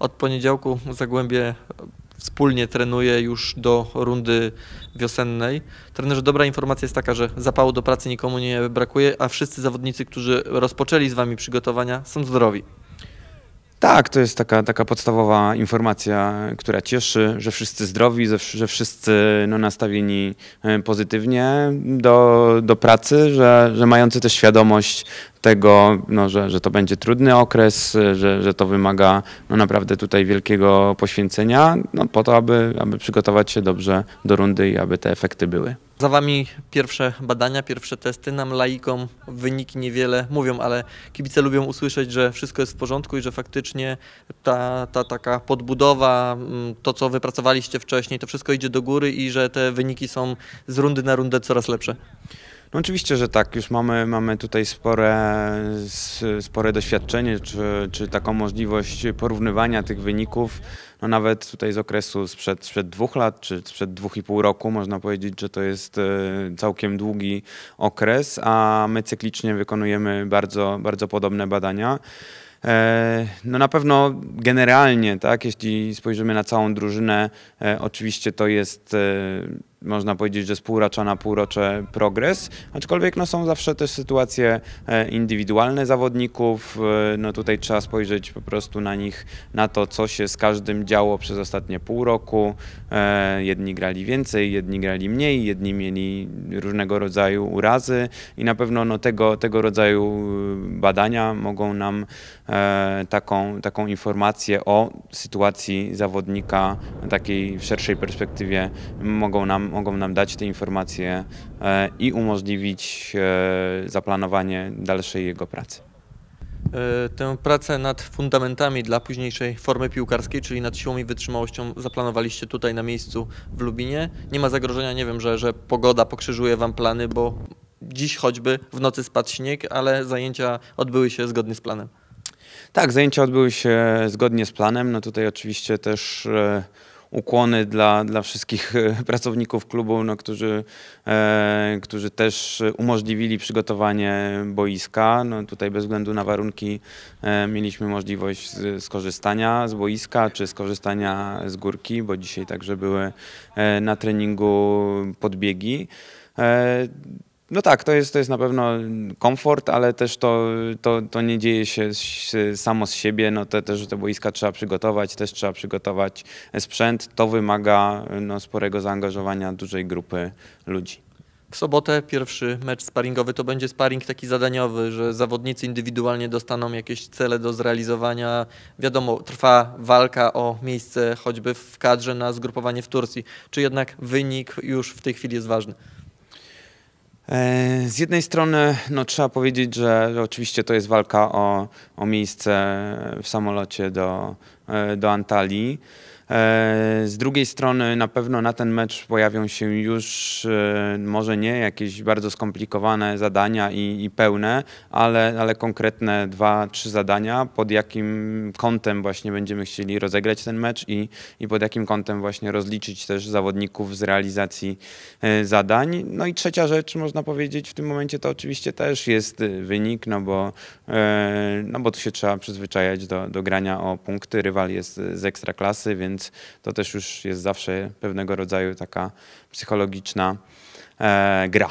Od poniedziałku Zagłębie wspólnie trenuje już do rundy wiosennej. Trenerze, dobra informacja jest taka, że zapału do pracy nikomu nie brakuje, a wszyscy zawodnicy, którzy rozpoczęli z Wami przygotowania są zdrowi. Tak, to jest taka, taka podstawowa informacja, która cieszy, że wszyscy zdrowi, że wszyscy no, nastawieni e, pozytywnie do, do pracy, że, że mający też świadomość tego, no, że, że to będzie trudny okres, że, że to wymaga no, naprawdę tutaj wielkiego poświęcenia, no, po to, aby, aby przygotować się dobrze do rundy i aby te efekty były. Za Wami pierwsze badania, pierwsze testy. Nam laikom wyniki niewiele mówią, ale kibice lubią usłyszeć, że wszystko jest w porządku i że faktycznie ta, ta taka podbudowa, mm, to co wypracowaliście wcześniej, to wszystko idzie do góry i że te wyniki są z rundy na rundę coraz lepsze. No oczywiście, że tak, już mamy, mamy tutaj spore, spore doświadczenie, czy, czy taką możliwość porównywania tych wyników. No nawet tutaj z okresu sprzed, sprzed dwóch lat, czy sprzed dwóch i pół roku można powiedzieć, że to jest e, całkiem długi okres, a my cyklicznie wykonujemy bardzo, bardzo podobne badania. E, no na pewno generalnie, tak, jeśli spojrzymy na całą drużynę, e, oczywiście to jest można powiedzieć, że z półrocza na półrocze progres, aczkolwiek no, są zawsze też sytuacje e, indywidualne zawodników, e, no tutaj trzeba spojrzeć po prostu na nich, na to co się z każdym działo przez ostatnie pół roku, e, jedni grali więcej, jedni grali mniej, jedni mieli różnego rodzaju urazy i na pewno no, tego, tego rodzaju badania mogą nam taką, taką informację o sytuacji zawodnika takiej w szerszej perspektywie mogą nam mogą nam dać te informacje e, i umożliwić e, zaplanowanie dalszej jego pracy e, tę pracę nad fundamentami dla późniejszej formy piłkarskiej, czyli nad siłą i wytrzymałością zaplanowaliście tutaj na miejscu w Lubinie. Nie ma zagrożenia, nie wiem, że, że pogoda pokrzyżuje Wam plany, bo dziś choćby w nocy spadł śnieg, ale zajęcia odbyły się zgodnie z planem. Tak, zajęcia odbyły się zgodnie z planem. No tutaj oczywiście też ukłony dla, dla wszystkich e, pracowników klubu, no, którzy, e, którzy też umożliwili przygotowanie boiska. No, tutaj bez względu na warunki e, mieliśmy możliwość z, skorzystania z boiska czy skorzystania z górki, bo dzisiaj także były e, na treningu podbiegi. E, no tak, to jest, to jest na pewno komfort, ale też to, to, to nie dzieje się samo z siebie. No te, też te boiska trzeba przygotować, też trzeba przygotować sprzęt. To wymaga no, sporego zaangażowania dużej grupy ludzi. W sobotę pierwszy mecz sparingowy to będzie sparing taki zadaniowy, że zawodnicy indywidualnie dostaną jakieś cele do zrealizowania. Wiadomo, trwa walka o miejsce choćby w kadrze na zgrupowanie w Turcji. Czy jednak wynik już w tej chwili jest ważny? E, z jednej strony no, trzeba powiedzieć, że oczywiście to jest walka o, o miejsce w samolocie do, e, do Antalii. E, z drugiej strony na pewno na ten mecz pojawią się już e, może nie jakieś bardzo skomplikowane zadania i, i pełne, ale, ale konkretne dwa, trzy zadania, pod jakim kątem właśnie będziemy chcieli rozegrać ten mecz i, i pod jakim kątem właśnie rozliczyć też zawodników z realizacji e, zadań. No i trzecia rzecz, można powiedzieć, w tym momencie to oczywiście też jest wynik, no bo, no bo tu się trzeba przyzwyczajać do, do grania o punkty. Rywal jest z ekstraklasy, więc więc to też już jest zawsze pewnego rodzaju taka psychologiczna e, gra.